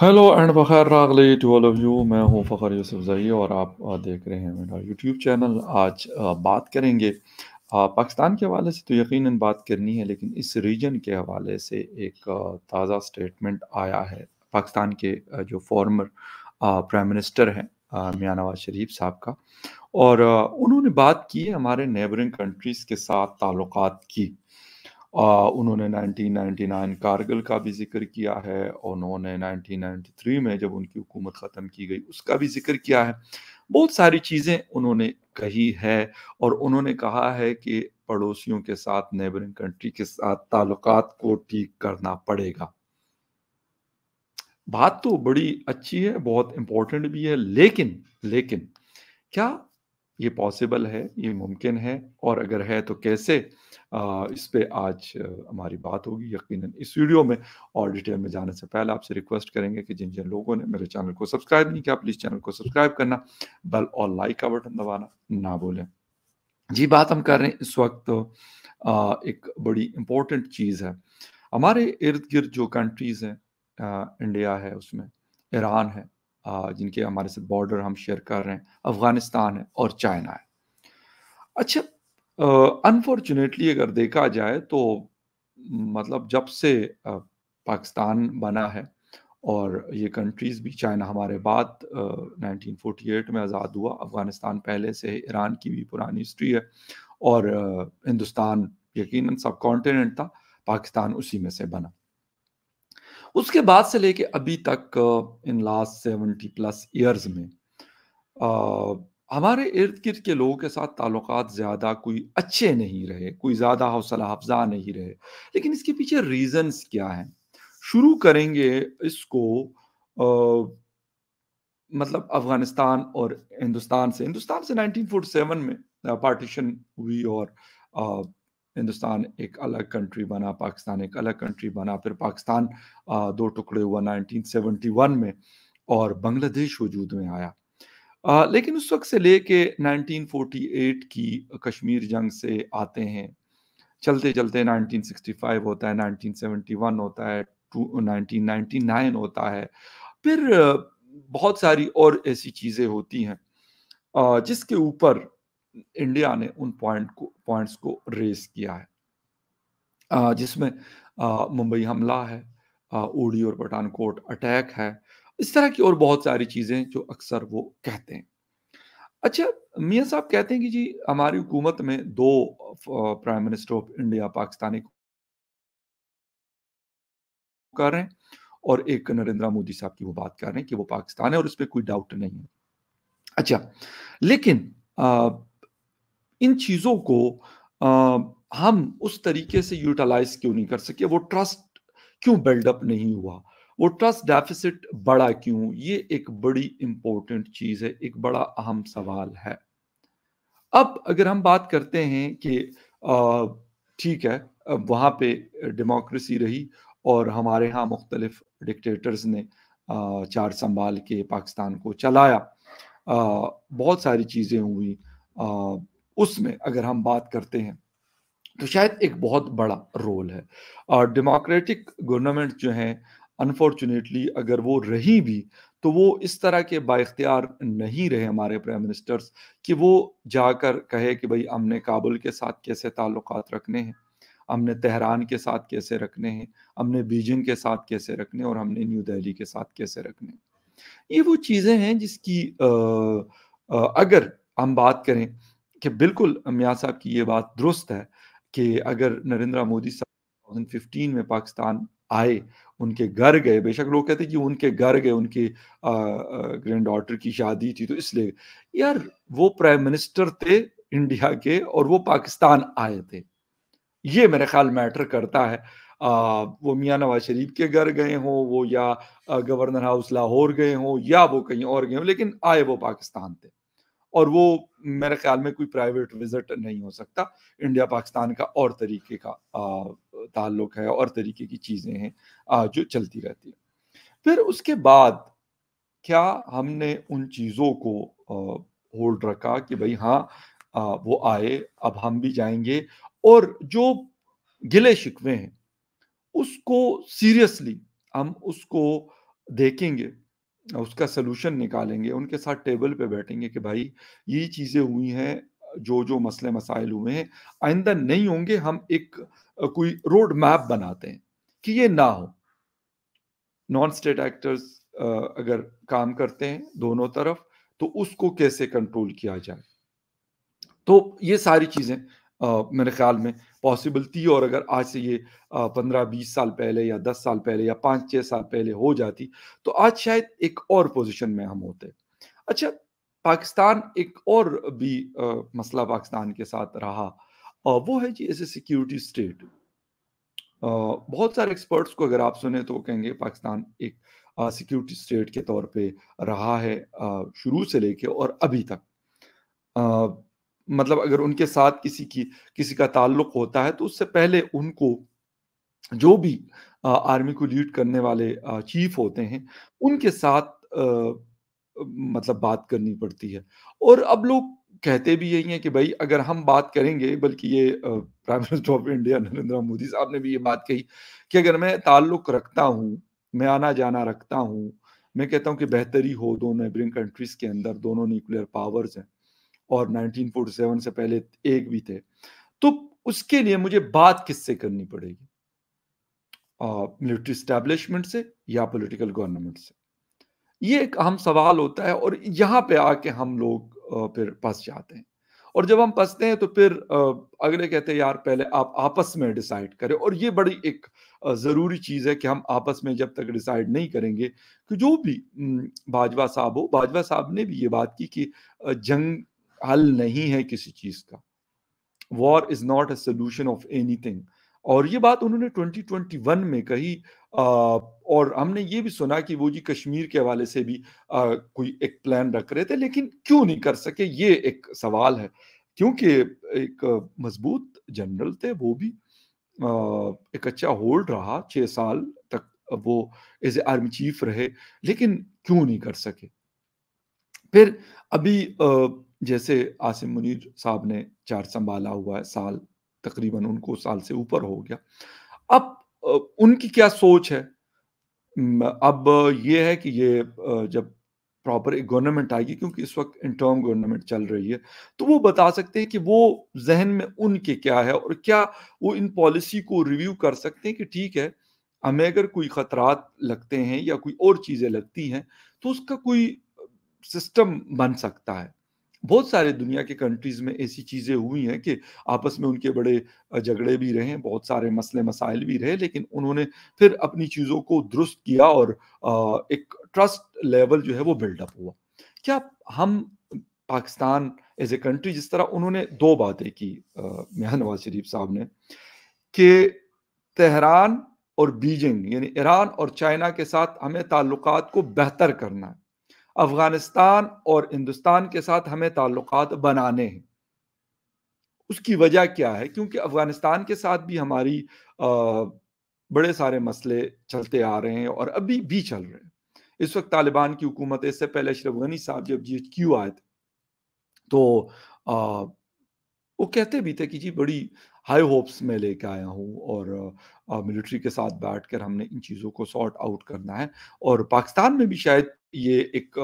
hello and बखैर रागली to all of you मैं हूं फ़खर यूसुफ़ई और आप देख रहे हैं मेरा यूट्यूब चैनल आज बात करेंगे पाकिस्तान के हवाले से तो यकीनन बात करनी है लेकिन इस रीजन के हवाले से एक ताज़ा स्टेटमेंट आया है पाकिस्तान के जो फॉर्मर प्राइम मिनिस्टर हैं मियाँ नवाज शरीफ साहब का और उन्होंने बात की है हमारे नेबरिंग कंट्रीज़ के साथ ताल्लुक की आ, उन्होंने 1999 कारगिल का भी जिक्र किया है उन्होंने 1993 में जब उनकी हुकूमत ख़त्म की गई उसका भी जिक्र किया है बहुत सारी चीज़ें उन्होंने कही है और उन्होंने कहा है कि पड़ोसियों के साथ नेबरिंग कंट्री के साथ ताल्लुक को ठीक करना पड़ेगा बात तो बड़ी अच्छी है बहुत इम्पोर्टेंट भी है लेकिन लेकिन क्या ये पॉसिबल है ये मुमकिन है और अगर है तो कैसे आ, इस पर आज हमारी बात होगी यकीनन इस वीडियो में और डिटेल में जाने से पहले आपसे रिक्वेस्ट करेंगे कि जिन जिन लोगों ने मेरे चैनल को सब्सक्राइब नहीं किया प्लीज़ चैनल को सब्सक्राइब करना बल और लाइक का बटन दबाना ना भूलें जी बात हम कर रहे हैं इस वक्त आ, एक बड़ी इम्पोर्टेंट चीज़ है हमारे इर्द गिर्द जो कंट्रीज़ हैं इंडिया है उसमें ईरान है जिनके हमारे साथ बॉर्डर हम शेयर कर रहे हैं अफगानिस्तान है और चाइना है अच्छा अनफॉर्चुनेटली अगर देखा जाए तो मतलब जब से पाकिस्तान बना है और ये कंट्रीज़ भी चाइना हमारे बाद नाइनटीन फोर्टी एट में आज़ाद हुआ अफ़गानिस्तान पहले से ईरान की भी पुरानी हिस्ट्री है और हिंदुस्तान यकीनन सब कॉन्टिनेंट था पाकिस्तान उसी में से बना उसके बाद से लेके अभी तक इन लास्ट सेवेंटी प्लस ईयर्स में आ, हमारे इर्द गिर्द के लोगों के साथ ताल्लुक ज़्यादा कोई अच्छे नहीं रहे कोई ज़्यादा हौसला अफजा नहीं रहे लेकिन इसके पीछे रीजंस क्या हैं शुरू करेंगे इसको आ, मतलब अफ़गानिस्तान और हिंदुस्तान से हिंदुस्तान से 1947 में पार्टीशन हुई और आ, हिंदुस्तान एक अलग कंट्री बना पाकिस्तान एक अलग कंट्री बना फिर पाकिस्तान दो टुकड़े हुआ 1971 में और बांग्लादेश वजूद में आया आ, लेकिन उस वक्त से लेके 1948 की कश्मीर जंग से आते हैं चलते चलते 1965 होता है 1971 होता है 1999 होता है फिर बहुत सारी और ऐसी चीज़ें होती हैं जिसके ऊपर इंडिया ने उन पॉइंट को पॉइंट्स को रेस किया है जिसमें मुंबई हमला है ओडी और पठानकोट अटैक है इस तरह की और बहुत सारी चीज़ें जो अक्सर वो कहते हैं अच्छा मियाँ साहब कहते हैं कि जी हमारी हुकूमत में दो prime minister of India Pakistani कर रहे हैं और एक नरेंद्र मोदी साहब की वो बात कर रहे हैं कि वो पाकिस्तान है और इस पर कोई डाउट नहीं है अच्छा लेकिन आ, इन चीज़ों को आ, हम उस तरीके से यूटिलाइज क्यों नहीं कर सके वो ट्रस्ट क्यों बिल्डअप नहीं हुआ वो ट्रस्ट डेफिसिट बड़ा क्यों ये एक बड़ी इंपॉर्टेंट चीज़ है एक बड़ा अहम सवाल है अब अगर हम बात करते हैं कि ठीक है वहां पे डेमोक्रेसी रही और हमारे यहाँ मुख्तलिफ डिक्टेटर्स ने चार संभाल के पाकिस्तान को चलाया बहुत सारी चीज़ें हुई उसमें अगर हम बात करते हैं तो शायद एक बहुत बड़ा रोल है और डेमोक्रेटिक गवर्नमेंट जो हैं अनफॉर्चुनेटली अगर वो रही भी तो वो इस तरह के बाख्तियार नहीं रहे हमारे प्राइम मिनिस्टर्स कि वो जाकर कहे कि भाई हमने काबुल के साथ कैसे ताल्लुक रखने हैं हमने तेहरान के साथ कैसे रखने हैं हमने बीजिंग के साथ कैसे रखने और हमने न्यू दिल्ली के साथ कैसे रखने ये वो चीज़ें हैं जिसकी आ, आ, अगर हम बात करें कि बिल्कुल मियाँ साहब की ये बात दुरुस्त है कि अगर नरेंद्र मोदी साहब फिफ्टीन में पाकिस्तान आए उनके घर गए बेशक लोग कहते कि उनके घर गए उनके ग्रैंड डॉटर की शादी थी तो इसलिए यार वो प्राइम मिनिस्टर थे इंडिया के और वो पाकिस्तान आए थे ये मेरे ख्याल मैटर करता है आ, वो मियाँ नवाज शरीफ के घर गए हों वो या गवर्नर हाउस लाहौर गए हों या वो कहीं और गए हों लेकिन आए वो पाकिस्तान थे और वो मेरे ख्याल में कोई प्राइवेट विजिट नहीं हो सकता इंडिया पाकिस्तान का और तरीके का ताल्लुक है और तरीके की चीज़ें हैं जो चलती रहती है फिर उसके बाद क्या हमने उन चीज़ों को होल्ड रखा कि भाई हाँ वो आए अब हम भी जाएंगे और जो गिले शिकवे हैं उसको सीरियसली हम उसको देखेंगे उसका सलूशन निकालेंगे उनके साथ टेबल पे बैठेंगे कि भाई ये चीज़ें हुई हैं जो जो मसले मसाइल हुए हैं आइंदा नहीं होंगे हम एक कोई रोड मैप बनाते हैं कि ये ना हो नॉन स्टेट एक्टर्स अगर काम करते हैं दोनों तरफ तो उसको कैसे कंट्रोल किया जाए तो ये सारी चीज़ें मेरे ख्याल में पॉसिबल थी और अगर आज से ये पंद्रह बीस साल पहले या दस साल पहले या पाँच छः साल पहले हो जाती तो आज शायद एक और पोजिशन में हम होते अच्छा पाकिस्तान एक और भी आ, मसला पाकिस्तान के साथ रहा आ, वो है जी ऐसे सिक्योरिटी स्टेट बहुत सारे एक्सपर्ट्स को अगर आप सुने तो वो कहेंगे पाकिस्तान एक सिक्योरिटी स्टेट के तौर पे रहा है आ, शुरू से लेके और अभी तक मतलब अगर उनके साथ किसी की किसी का ताल्लुक होता है तो उससे पहले उनको जो भी आर्मी को लीड करने वाले चीफ होते हैं उनके साथ मतलब बात करनी पड़ती है और अब लोग कहते भी यही हैं कि भाई अगर हम बात करेंगे बल्कि ये prime minister of India Narendra Modi साहब ने भी ये बात कही कि अगर मैं ताल्लुक रखता हूँ मैं आना जाना रखता हूँ मैं कहता हूँ कि बेहतरी हो दोनों नेबरिंग कंट्रीज के अंदर दोनों न्यूक्लियर पावर्स हैं और 1947 से पहले एक भी थे तो उसके लिए मुझे बात किससे करनी पड़ेगी मिलिट्री स्टैब्लिशमेंट से या पॉलिटिकल गवर्नमेंट से ये एक अहम सवाल होता है और यहाँ पे आके हम लोग फिर फंस जाते हैं और जब हम फंसते हैं तो फिर अगले कहते हैं यार पहले आप आपस में डिसाइड करें और ये बड़ी एक ज़रूरी चीज़ है कि हम आपस में जब तक डिसाइड नहीं करेंगे कि जो भी भाजपा साहब हो भाजपा साहब ने भी ये बात की कि जंग हल नहीं है किसी चीज का war is not a solution of anything और ये बात उन्होंने 2021 में कही आ, और हमने ये भी सुना कि वो जी कश्मीर के हवाले से भी आ, कोई एक प्लान रख रहे थे लेकिन क्यों नहीं कर सके ये एक सवाल है क्योंकि एक मजबूत जनरल थे वो भी आ, एक अच्छा होल्ड रहा छः साल तक वो एज ए आर्मी चीफ रहे लेकिन क्यों नहीं कर सके फिर अभी जैसे आसिम मुनीर साहब ने चार्ज संभाला हुआ है साल तकरीबन उनको साल से ऊपर हो गया अब उनकी क्या सोच है अब ये है कि ये जब प्रॉपर एक गवर्नमेंट आएगी क्योंकि इस वक्त इंटर्म गवर्नमेंट चल रही है तो वो बता सकते हैं कि वो जहन में उनके क्या है और क्या वो इन पॉलिसी को रिव्यू कर सकते हैं कि ठीक है हमें अगर कोई ख़तरात लगते हैं या कोई और चीज़ें लगती हैं तो उसका कोई सिस्टम बन सकता है बहुत सारे दुनिया के कंट्रीज में ऐसी चीज़ें हुई हैं कि आपस में उनके बड़े झगड़े भी रहे बहुत सारे मसले मसाइल भी रहे लेकिन उन्होंने फिर अपनी चीज़ों को दुरुस्त किया और एक ट्रस्ट लेवल जो है वो बिल्डअप हुआ क्या हम पाकिस्तान एज ए कंट्री जिस तरह उन्होंने दो बातें की मेहर नवाज शरीफ साहब ने कि तेहरान और बीजिंग यानी ईरान और चाइना के साथ हमें ताल्लुकात को बेहतर करना है अफगानिस्तान और हिंदुस्तान के साथ हमें ताल्लुक बनाने हैं उसकी वजह क्या है क्योंकि अफगानिस्तान के साथ भी हमारी बड़े सारे मसले चलते आ रहे हैं और अभी भी चल रहे हैं इस वक्त तालिबान की हुकूमत इससे पहले अशरफ गनी साहब जब जी क्यू आए थे तो वो कहते भी थे कि जी बड़ी हाई होप्स में लेके आया हूँ और मिलिट्री के साथ बैठ कर हमने इन चीज़ों को सॉर्ट आउट करना है और पाकिस्तान में भी शायद ये एक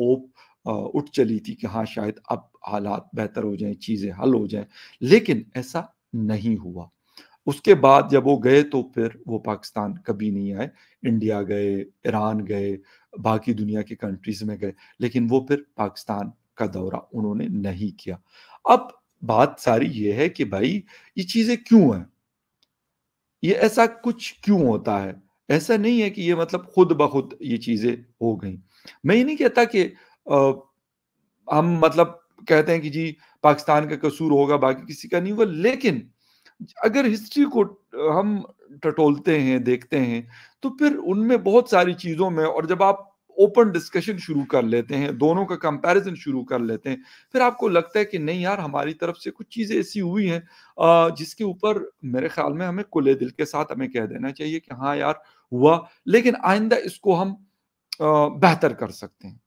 ओप उठ चली थी कि हाँ शायद अब हालात बेहतर हो जाएं चीज़ें हल हो जाएं लेकिन ऐसा नहीं हुआ उसके बाद जब वो गए तो फिर वो पाकिस्तान कभी नहीं आए इंडिया गए ईरान गए बाकी दुनिया के कंट्रीज में गए लेकिन वो फिर पाकिस्तान का दौरा उन्होंने नहीं किया अब बात सारी ये है कि भाई ये चीजें क्यों हैं ये ऐसा कुछ क्यों होता है ऐसा नहीं है कि ये मतलब खुद ब खुद ये चीजें हो गई मैं ये नहीं कहता कि आ, हम मतलब कहते हैं कि जी पाकिस्तान का कसूर होगा बाकी किसी का नहीं होगा लेकिन अगर हिस्ट्री को हम टटोलते हैं देखते हैं तो फिर उनमें बहुत सारी चीज़ों में और जब आप ओपन डिस्कशन शुरू कर लेते हैं दोनों का कंपैरिजन शुरू कर लेते हैं फिर आपको लगता है कि नहीं यार हमारी तरफ से कुछ चीज़ें ऐसी हुई हैं जिसके ऊपर मेरे ख्याल में हमें खुले दिल के साथ हमें कह देना चाहिए कि हाँ यार हुआ लेकिन आइंदा इसको हम बेहतर कर सकते हैं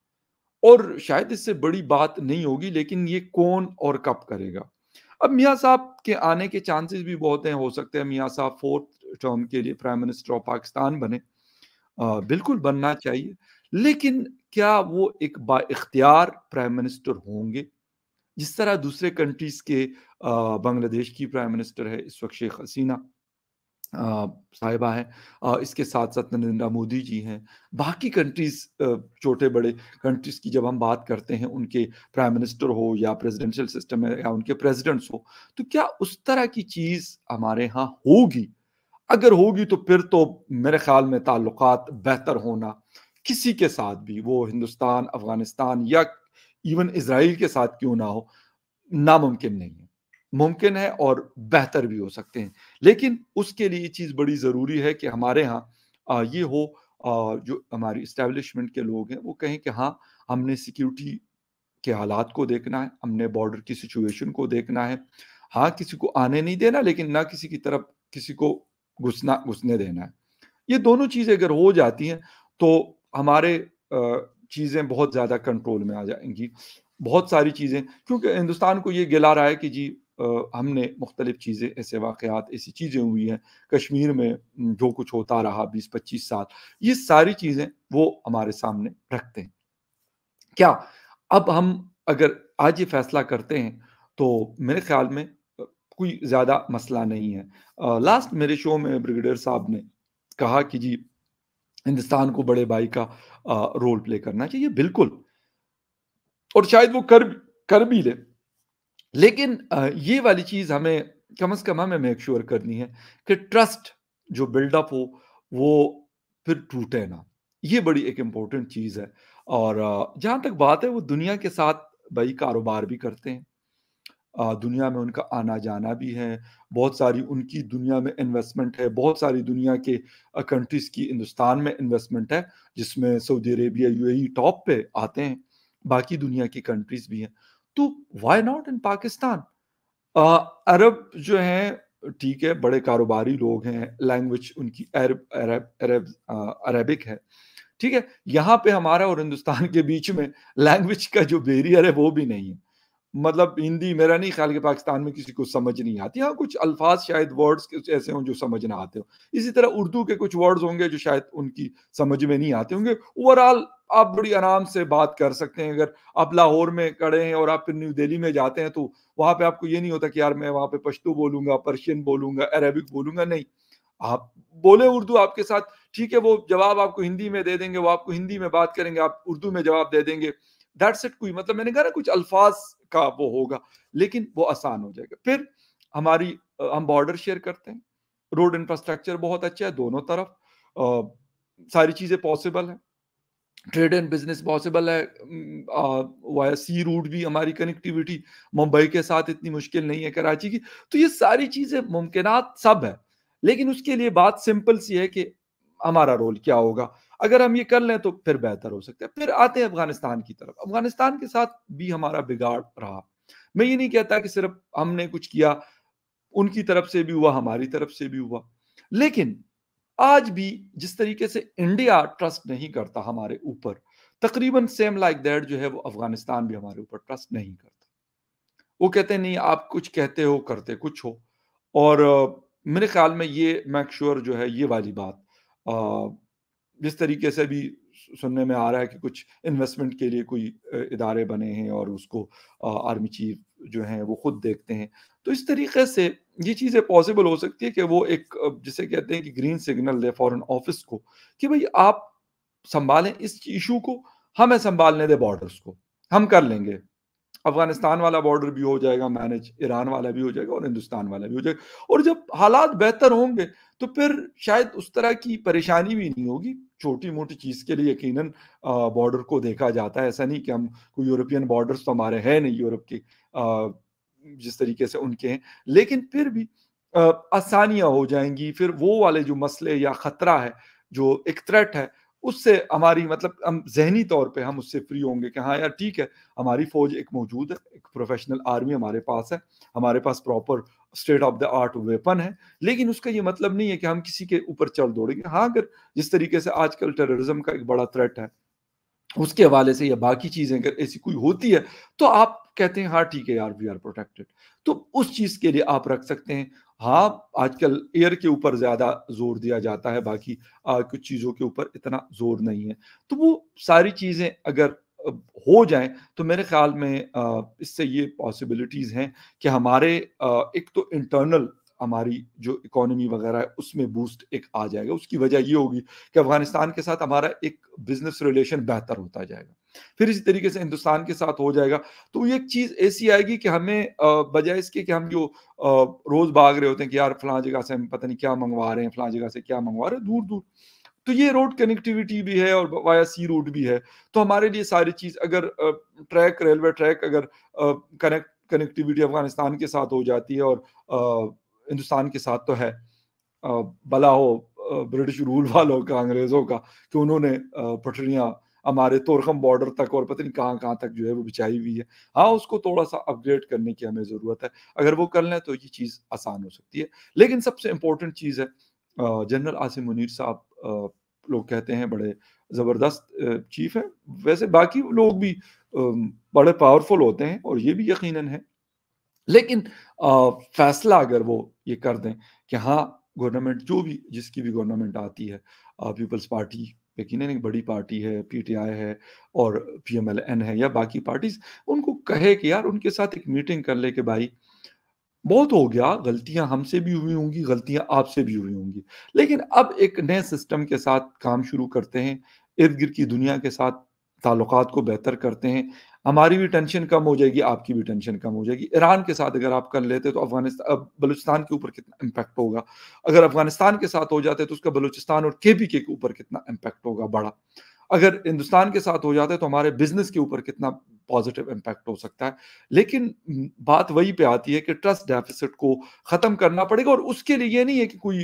और शायद इससे बड़ी बात नहीं होगी लेकिन ये कौन और कब करेगा अब मियाँ साहब के आने के चांसेस भी बहुत हैं हो सकते हैं मियाँ साहब फोर्थ टर्म के लिए प्राइम मिनिस्टर ऑफ पाकिस्तान बने आ, बिल्कुल बनना चाहिए लेकिन क्या वो एक बाख्तियार प्राइम मिनिस्टर होंगे जिस तरह दूसरे कंट्रीज के बांग्लादेश की प्राइम मिनिस्टर है इस वक्त शेख हसीना साहिबा हैं इसके साथ साथ नरेंद्र मोदी जी हैं बाकी कंट्रीज छोटे बड़े कंट्रीज की जब हम बात करते हैं उनके प्राइम मिनिस्टर हो या प्रेसिडेंशियल सिस्टम है या उनके प्रेसिडेंट्स हो तो क्या उस तरह की चीज़ हमारे यहाँ होगी अगर होगी तो फिर तो मेरे ख्याल में ताल्लुक बेहतर होना किसी के साथ भी वो हिंदुस्तान अफगानिस्तान या इवन इसराइल के साथ क्यों ना हो नामुमकिन नहीं है मुमकिन है और बेहतर भी हो सकते हैं लेकिन उसके लिए ये चीज़ बड़ी ज़रूरी है कि हमारे यहाँ ये हो आ, जो हमारी इस्टेब्लिशमेंट के लोग हैं वो कहें कि हाँ हमने सिक्योरिटी के हालात को देखना है हमने बॉर्डर की सिचुएशन को देखना है हाँ किसी को आने नहीं देना लेकिन ना किसी की तरफ किसी को घुसना घुसने देना है ये दोनों चीज़ें अगर हो जाती हैं तो हमारे चीज़ें बहुत ज़्यादा कंट्रोल में आ जाएंगी बहुत सारी चीज़ें क्योंकि हिंदुस्तान को ये गिला रहा है कि जी हमने मुख्तलिफ चीज़ें ऐसे वाक़ात ऐसी चीज़ें हुई हैं कश्मीर में जो कुछ होता रहा बीस पच्चीस साल ये सारी चीज़ें वो हमारे सामने रखते हैं क्या अब हम अगर आज ये फैसला करते हैं तो मेरे ख्याल में कोई ज़्यादा मसला नहीं है आ, लास्ट मेरे शो में ब्रिगेडियर साहब ने कहा कि जी हिंदुस्तान को बड़े भाई का आ, रोल प्ले करना चाहिए बिल्कुल और शायद वो कर कर भी ले लेकिन ये वाली चीज हमें कम से कम हमें मेक श्योर करनी है कि ट्रस्ट जो बिल्डअप हो वो फिर टूटे ना ये बड़ी एक इम्पोर्टेंट चीज़ है और जहाँ तक बात है वो दुनिया के साथ भाई कारोबार भी करते हैं दुनिया में उनका आना जाना भी है बहुत सारी उनकी दुनिया में इन्वेस्टमेंट है बहुत सारी दुनिया के कंट्रीज की हिंदुस्तान में इन्वेस्टमेंट है जिसमें सऊदी अरेबिया यूएई टॉप पे आते हैं बाकी दुनिया की कंट्रीज भी हैं तो वाई नॉट इन पाकिस्तान अरब जो है ठीक है बड़े कारोबारी लोग हैं लैंग्वेज उनकी अरब अरब अरब अरेबिक है ठीक है यहाँ पे हमारा और हिंदुस्तान के बीच में लैंग्वेज का जो बेरियर है वो भी नहीं है मतलब हिंदी मेरा नहीं ख्याल कि पाकिस्तान में किसी को समझ नहीं आती हाँ कुछ अल्फाज शायद वर्ड्स ऐसे हों जो समझ ना आते हो इसी तरह उर्दू के कुछ वर्ड्स होंगे जो शायद उनकी समझ में नहीं आते होंगे ओवरऑल आप बड़ी आराम से बात कर सकते हैं अगर आप लाहौर में खड़े हैं और आप फिर न्यू दिल्ली में जाते हैं तो वहाँ पर आपको ये नहीं होता कि यार मैं वहाँ पे पश्तो बोलूंगा पर्शियन बोलूंगा अरेबिक बोलूंगा नहीं आप बोले उर्दू आपके साथ ठीक है वो जवाब आपको हिंदी में दे देंगे वो आपको हिंदी में बात करेंगे आप उर्दू में जवाब दे देंगे दैट्स इट कोई मतलब मैंने कहा ना कुछ अल्फाज का वो होगा लेकिन वो आसान हो जाएगा फिर हमारी हम बॉर्डर शेयर करते हैं रोड इंफ्रास्ट्रक्चर बहुत अच्छा है दोनों तरफ आ, सारी चीज़ें पॉसिबल है ट्रेड एंड बिजनेस पॉसिबल है वाया सी रूट भी हमारी कनेक्टिविटी मुंबई के साथ इतनी मुश्किल नहीं है कराची की तो ये सारी चीज़ें मुमकिन सब है लेकिन उसके लिए बात सिंपल सी है कि हमारा रोल क्या होगा अगर हम ये कर लें तो फिर बेहतर हो सकता है फिर आते हैं अफगानिस्तान की तरफ अफगानिस्तान के साथ भी हमारा बिगाड़ रहा मैं ये नहीं कहता कि सिर्फ हमने कुछ किया उनकी तरफ से भी हुआ हमारी तरफ से भी हुआ लेकिन आज भी जिस तरीके से इंडिया ट्रस्ट नहीं करता हमारे ऊपर तकरीबन सेम लाइक दैट जो है वो अफगानिस्तान भी हमारे ऊपर ट्रस्ट नहीं करता वो कहते नहीं आप कुछ कहते हो करते कुछ हो और मेरे ख्याल में ये मैक श्योर sure जो है ये वाली बात जिस तरीके से भी सुनने में आ रहा है कि कुछ इन्वेस्टमेंट के लिए कोई इदारे बने हैं और उसको आर्मी चीफ जो हैं वो खुद देखते हैं तो इस तरीके से ये चीज़ें पॉसिबल हो सकती है कि वो एक जिसे कहते हैं कि ग्रीन सिग्नल दे फॉरेन ऑफिस को कि भाई आप संभालें इस इशू को हमें संभालने दे बॉर्डर्स को हम कर लेंगे अफगानिस्तान वाला बॉर्डर भी हो जाएगा मैनेज ईरान वाला भी हो जाएगा और हिंदुस्तान वाला भी हो जाएगा और जब हालात बेहतर होंगे तो फिर शायद उस तरह की परेशानी भी नहीं होगी छोटी मोटी चीज के लिए यकीन बॉर्डर को देखा जाता है ऐसा नहीं कि हम कोई यूरोपियन बॉर्डर तो हमारे हैं नहीं यूरोप के जिस तरीके से उनके हैं लेकिन फिर भी आसानियाँ हो जाएंगी फिर वो वाले जो मसले या ख़तरा है जो एक थ्रेट है उससे हमारी मतलब हम जहनी तौर पे हम उससे फ्री होंगे कि हाँ यार ठीक है हमारी फौज एक मौजूद है एक प्रोफेशनल आर्मी हमारे पास है हमारे पास proper state of the art weapon है लेकिन उसका ये मतलब नहीं है कि हम किसी के ऊपर चल दौड़ेंगे हाँ अगर जिस तरीके से आजकल टेररिज्म का एक बड़ा थ्रेट है उसके हवाले से या बाकी चीजें अगर ऐसी कोई होती है तो आप कहते हैं हाँ ठीक है यार वी आर प्रोटेक्टेड तो उस चीज के लिए आप रख सकते हैं हाँ आजकल एयर के ऊपर ज्यादा जोर दिया जाता है बाकी आ, कुछ चीजों के ऊपर इतना जोर नहीं है तो वो सारी चीजें अगर हो जाए तो मेरे ख्याल में इससे ये पॉसिबिलिटीज़ हैं कि हमारे एक तो इंटरनल हमारी जो इकोनॉमी वगैरह है उसमें बूस्ट एक आ जाएगा उसकी वजह ये होगी कि अफगानिस्तान के साथ हमारा एक बिजनेस रिलेशन बेहतर होता जाएगा फिर इसी तरीके से हिंदुस्तान के साथ हो जाएगा तो ये एक चीज़ ऐसी आएगी कि हमें बजाय इसके कि हम जो रोज़ भाग रहे होते हैं कि यार फलां जगह से हम पता नहीं क्या मंगवा रहे हैं फलां जगह से क्या मंगवा रहे हैं दूर दूर तो ये रोड कनेक्टिविटी भी है और वाया सी रोड भी है तो हमारे लिए सारी चीज़ अगर ट्रैक रेलवे ट्रैक अगर कनेक्ट कनेक्टिविटी अफगानिस्तान के साथ हो जाती है और हिंदुस्तान के साथ तो है भला हो ब्रिटिश रूल वालों का अंग्रेज़ों का कि उन्होंने पटरियाँ हमारे तोरखम बॉर्डर तक और पता नहीं कहाँ कहाँ तक जो है वो बिछाई हुई है हाँ उसको थोड़ा सा अपग्रेड करने की हमें ज़रूरत है अगर वो कर लें तो ये चीज़ आसान हो सकती है लेकिन सबसे इम्पोर्टेंट चीज़ है जनरल आसिम मुनीर साहब लोग कहते हैं बड़े ज़बरदस्त चीफ हैं वैसे बाकी लोग भी बड़े पावरफुल होते हैं और ये भी यकीन है लेकिन फैसला अगर वो ये कर दें कि हाँ गवर्नमेंट जो भी जिसकी भी गवर्नमेंट आती है पीपल्स पार्टी यकीन एक बड़ी पार्टी है पीटीआई है और पीएमएलएन है या बाकी पार्टीज उनको कहे कि यार उनके साथ एक मीटिंग कर ले कि भाई बहुत हो गया गलतियां हमसे भी हुई होंगी गलतियां आपसे भी हुई होंगी लेकिन अब एक नए सिस्टम के साथ काम शुरू करते हैं इर्द गिर्द की दुनिया के साथ ताल्लुकात को बेहतर करते हैं हमारी भी टेंशन कम हो जाएगी आपकी भी टेंशन कम हो जाएगी ईरान के साथ अगर आप कर लेते तो अफगानिस्तान बलूचिस्तान के ऊपर कितना इम्पैक्ट होगा अगर अफगानिस्तान के साथ हो जाते तो उसका बलूचिस्तान और के के ऊपर कितना इम्पैक्ट होगा बड़ा अगर हिंदुस्तान के साथ हो जाता है तो हमारे बिजनेस के ऊपर कितना पॉजिटिव इम्पैक्ट हो सकता है लेकिन बात वही पे आती है कि ट्रस्ट डेफिसिट को ख़त्म करना पड़ेगा और उसके लिए ये नहीं है कि कोई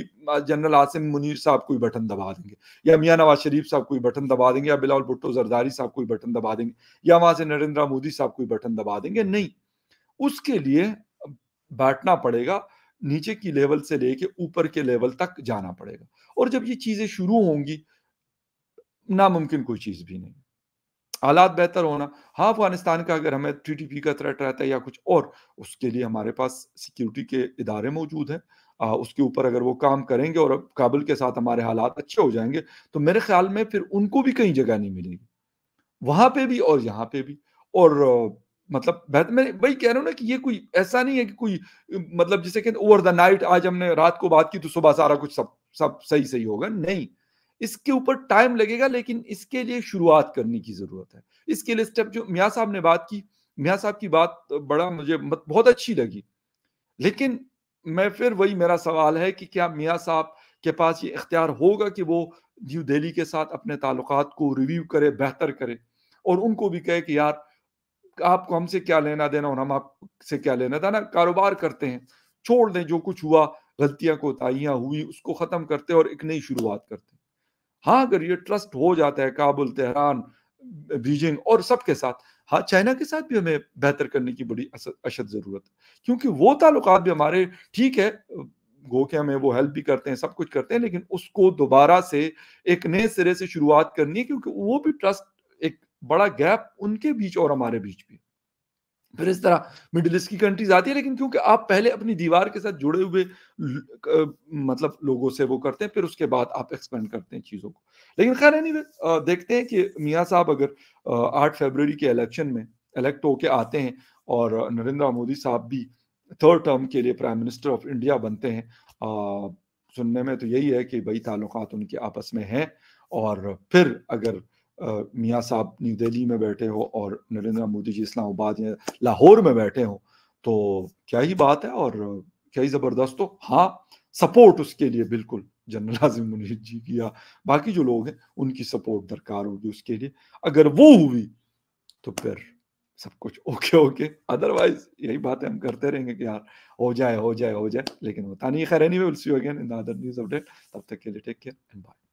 जनरल आसिम मुनीर साहब कोई बटन दबा देंगे या मियाँ नवाज शरीफ साहब कोई बटन दबा देंगे या बिलाल भुट्टो जरदारी साहब कोई बटन दबा देंगे या वहाँ से नरेंद्र मोदी साहब कोई बटन दबा देंगे नहीं उसके लिए बैठना पड़ेगा नीचे की लेवल से लेके ऊपर के लेवल तक जाना पड़ेगा और जब ये चीज़ें शुरू होंगी नामुमकिन कोई चीज़ भी नहीं हालात बेहतर होना हाँ अफगानिस्तान का अगर हमें टी का थ्रेट रहता है या कुछ और उसके लिए हमारे पास सिक्योरिटी के इदारे मौजूद हैं उसके ऊपर अगर वो काम करेंगे और अब काबुल के साथ हमारे हालात अच्छे हो जाएंगे तो मेरे ख्याल में फिर उनको भी कहीं जगह नहीं मिलेगी वहां पे भी और यहाँ पे भी और मतलब बेहतर मैं वही कह रहा हूँ ना कि ये कोई ऐसा नहीं है कि कोई मतलब जिसे कहते ओवर द नाइट आज हमने रात को बात की तो सुबह सारा कुछ सब सब सही सही होगा नहीं इसके ऊपर टाइम लगेगा लेकिन इसके लिए शुरुआत करने की जरूरत है इसके लिए स्टेप जो मियाँ साहब ने बात की मियाँ साहब की बात बड़ा मुझे बहुत अच्छी लगी लेकिन मैं फिर वही मेरा सवाल है कि क्या मियाँ साहब के पास ये इख्तियार होगा कि वो न्यू दिल्ली के साथ अपने ताल्लुक को रिव्यू करे बेहतर करे और उनको भी कहे कि यार आपको हमसे क्या लेना देना और हम आपसे क्या लेना देना कारोबार करते हैं छोड़ दें जो कुछ हुआ गलतियां कोताहियां हुई उसको खत्म करते हैं और एक नई शुरुआत करते हैं हाँ अगर ये ट्रस्ट हो जाता है काबुल तेहरान बीजिंग और सबके साथ हाँ चाइना के साथ भी हमें बेहतर करने की बड़ी अशद ज़रूरत है क्योंकि वो ताल्लुक भी हमारे ठीक है गो के हमें वो हेल्प भी करते हैं सब कुछ करते हैं लेकिन उसको दोबारा से एक नए सिरे से शुरुआत करनी है क्योंकि वो भी ट्रस्ट एक बड़ा गैप उनके बीच और हमारे बीच भी फिर इस तरह मिडिल ईस्ट की कंट्रीज आती है लेकिन क्योंकि आप पहले अपनी दीवार के साथ जुड़े हुए मतलब लोगों से वो करते हैं फिर उसके बाद आप एक्सपेंड करते हैं चीज़ों को लेकिन खैर एनी देखते हैं कि मियाँ साहब अगर आठ फेबररी के इलेक्शन में इलेक्ट होके आते हैं और नरेंद्र मोदी साहब भी थर्ड टर्म के लिए प्राइम मिनिस्टर ऑफ इंडिया बनते हैं आ, सुनने में तो यही है कि भाई ताल्लुक उनके आपस में हैं और फिर अगर मियाँ साहब न्यू दिल्ली में बैठे हो और नरेंद्र मोदी जी इस्लामाबाद या लाहौर में बैठे हो तो क्या ही बात है और क्या ही ज़बरदस्त हो तो हाँ सपोर्ट उसके लिए बिल्कुल जनरल आजिम मुनीर जी की या बाकी जो लोग हैं उनकी सपोर्ट दरकार होगी उसके लिए अगर वो हुई तो फिर सब कुछ ओके ओके अदरवाइज यही बातें हम करते रहेंगे कि यार हो जाए हो जाए हो जाए लेकिन होता नहीं खैर anyway will see you again in other news update तब तक के लिए टेक केयर एंड बाय